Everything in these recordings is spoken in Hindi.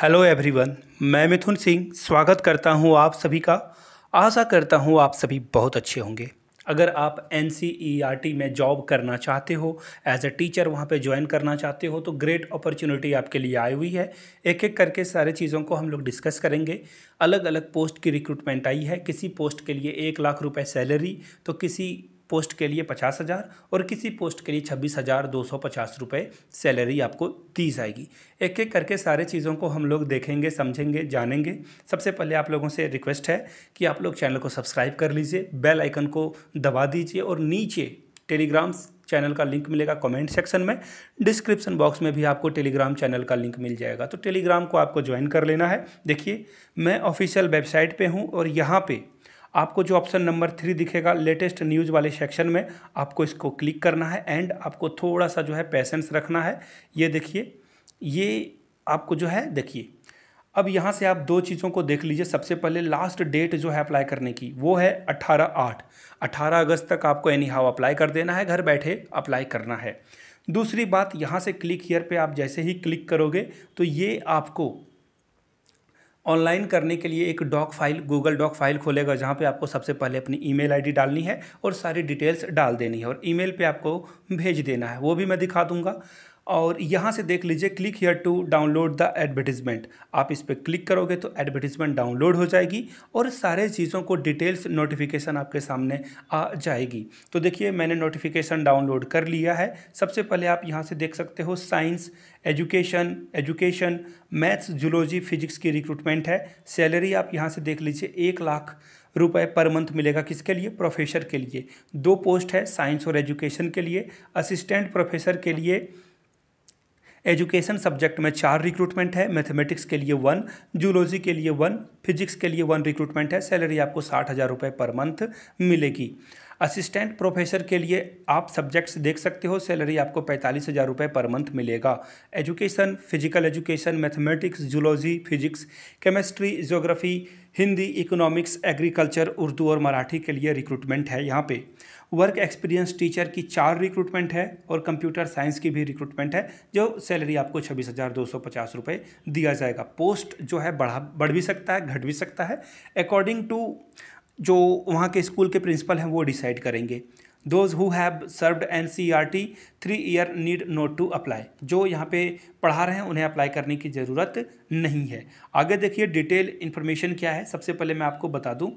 हेलो एवरीवन मैं मिथुन सिंह स्वागत करता हूं आप सभी का आशा करता हूं आप सभी बहुत अच्छे होंगे अगर आप एन e में जॉब करना चाहते हो एज ए टीचर वहाँ पे ज्वाइन करना चाहते हो तो ग्रेट अपॉर्चुनिटी आपके लिए आई हुई है एक एक करके सारे चीज़ों को हम लोग डिस्कस करेंगे अलग अलग पोस्ट की रिक्रूटमेंट आई है किसी पोस्ट के लिए एक लाख रुपए सैलरी तो किसी पोस्ट के लिए पचास हज़ार और किसी पोस्ट के लिए छब्बीस हज़ार दो सौ पचास रुपये सैलरी आपको दी जाएगी एक एक करके सारे चीज़ों को हम लोग देखेंगे समझेंगे जानेंगे सबसे पहले आप लोगों से रिक्वेस्ट है कि आप लोग चैनल को सब्सक्राइब कर लीजिए बेल आइकन को दबा दीजिए और नीचे टेलीग्राम चैनल का लिंक मिलेगा कमेंट सेक्शन में डिस्क्रिप्शन बॉक्स में भी आपको टेलीग्राम चैनल का लिंक मिल जाएगा तो टेलीग्राम को आपको ज्वाइन कर लेना है देखिए मैं ऑफिशियल वेबसाइट पे हूँ और यहाँ पे आपको जो ऑप्शन नंबर थ्री दिखेगा लेटेस्ट न्यूज़ वाले सेक्शन में आपको इसको क्लिक करना है एंड आपको थोड़ा सा जो है पेशेंस रखना है ये देखिए ये आपको जो है देखिए अब यहाँ से आप दो चीज़ों को देख लीजिए सबसे पहले लास्ट डेट जो है अप्लाई करने की वो है अट्ठारह आठ अट्ठारह अगस्त तक आपको एनी हाउ अप्लाई कर देना है घर बैठे अप्लाई करना है दूसरी बात यहाँ से क्लिक हीयर पे आप जैसे ही क्लिक करोगे तो ये आपको ऑनलाइन करने के लिए एक doc file Google doc file खोलेगा जहाँ पे आपको सबसे पहले अपनी ईमेल आईडी डालनी है और सारी डिटेल्स डाल देनी है और ईमेल पे आपको भेज देना है वो भी मैं दिखा दूँगा और यहाँ से देख लीजिए click here to download the advertisement आप इस पर क्लिक करोगे तो एडवर्टीजमेंट डाउनलोड हो जाएगी और सारे चीज़ों को डिटेल्स नोटिफिकेशन आपके सामने आ जाएगी तो देखिए मैंने नोटिफिकेशन डाउनलोड कर लिया है सबसे पहले आप यहाँ से देख सकते हो science education education maths zoology physics की रिक्रूटमेंट है सैलरी आप यहाँ से देख लीजिए एक लाख रुपए पर मंथ मिलेगा किसके लिए प्रोफेसर के लिए दो पोस्ट है साइंस और एजुकेशन के लिए असिस्टेंट प्रोफेसर के लिए एजुकेशन सब्जेक्ट में चार रिक्रूटमेंट है मैथमेटिक्स के लिए वन जूलॉजी के लिए वन फिजिक्स के लिए वन रिक्रूटमेंट है सैलरी आपको साठ हज़ार रुपये पर मंथ मिलेगी असिस्टेंट प्रोफेसर के लिए आप सब्जेक्ट्स देख सकते हो सैलरी आपको पैंतालीस हज़ार रुपये पर मंथ मिलेगा education physical education mathematics zoology physics chemistry geography Hindi economics agriculture Urdu और मराठी के लिए रिक्रूटमेंट है यहाँ पे वर्क एक्सपीरियंस टीचर की चार रिक्रूटमेंट है और कंप्यूटर साइंस की भी रिक्रूटमेंट है जो सैलरी आपको छब्बीस हज़ार दो सौ पचास रुपये दिया जाएगा पोस्ट जो है बढ़ा बढ़ भी सकता है घट भी सकता है अकॉर्डिंग टू जो वहाँ के स्कूल के प्रिंसिपल हैं वो डिसाइड करेंगे those who have served N C R T three year need not to apply जो यहाँ पे पढ़ा रहे हैं उन्हें अप्लाई करने की ज़रूरत नहीं है आगे देखिए डिटेल इन्फॉर्मेशन क्या है सबसे पहले मैं आपको बता दूँ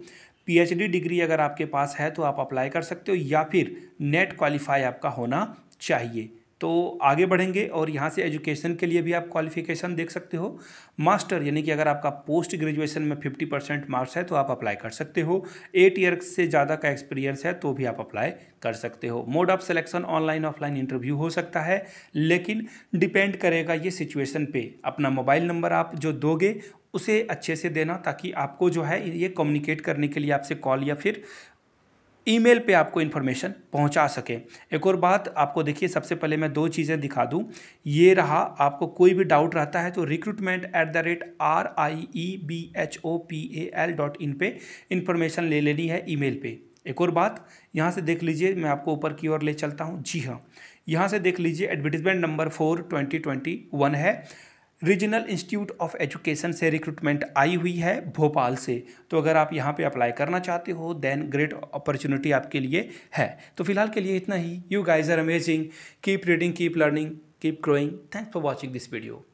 पीएचडी डिग्री अगर आपके पास है तो आप अप्लाई कर सकते हो या फिर नेट क्वालिफाई आपका होना चाहिए तो आगे बढ़ेंगे और यहाँ से एजुकेशन के लिए भी आप क्वालिफिकेशन देख सकते हो मास्टर यानी कि अगर आपका पोस्ट ग्रेजुएशन में फिफ्टी परसेंट मार्क्स है तो आप अप्लाई कर सकते हो एट ईयर से ज़्यादा का एक्सपीरियंस है तो भी आप अप्लाई कर सकते हो mode of selection online offline interview हो सकता है लेकिन डिपेंड करेगा ये सिचुएशन पर अपना मोबाइल नंबर आप जो दोगे उसे अच्छे से देना ताकि आपको जो है ये कम्युनिकेट करने के लिए आपसे कॉल या फिर ईमेल पे आपको इन्फॉर्मेशन पहुंचा सके एक और बात आपको देखिए सबसे पहले मैं दो चीज़ें दिखा दूं ये रहा आपको कोई भी डाउट रहता है तो recruitment at the rate R I E B H O P A L dot in पर इन्फॉर्मेशन ले लेनी है ईमेल पे एक और बात यहाँ से देख लीजिए मैं आपको ऊपर की ओर ले चलता हूँ जी हाँ यहाँ से देख लीजिए advertisement number four twenty twenty one है रीजनल इंस्टीट्यूट ऑफ एजुकेशन से रिक्रूटमेंट आई हुई है भोपाल से तो अगर आप यहाँ पे अप्लाई करना चाहते हो देन ग्रेट अपॉर्चुनिटी आपके लिए है तो फिलहाल के लिए इतना ही you guys are amazing keep reading keep learning keep growing thanks for watching this video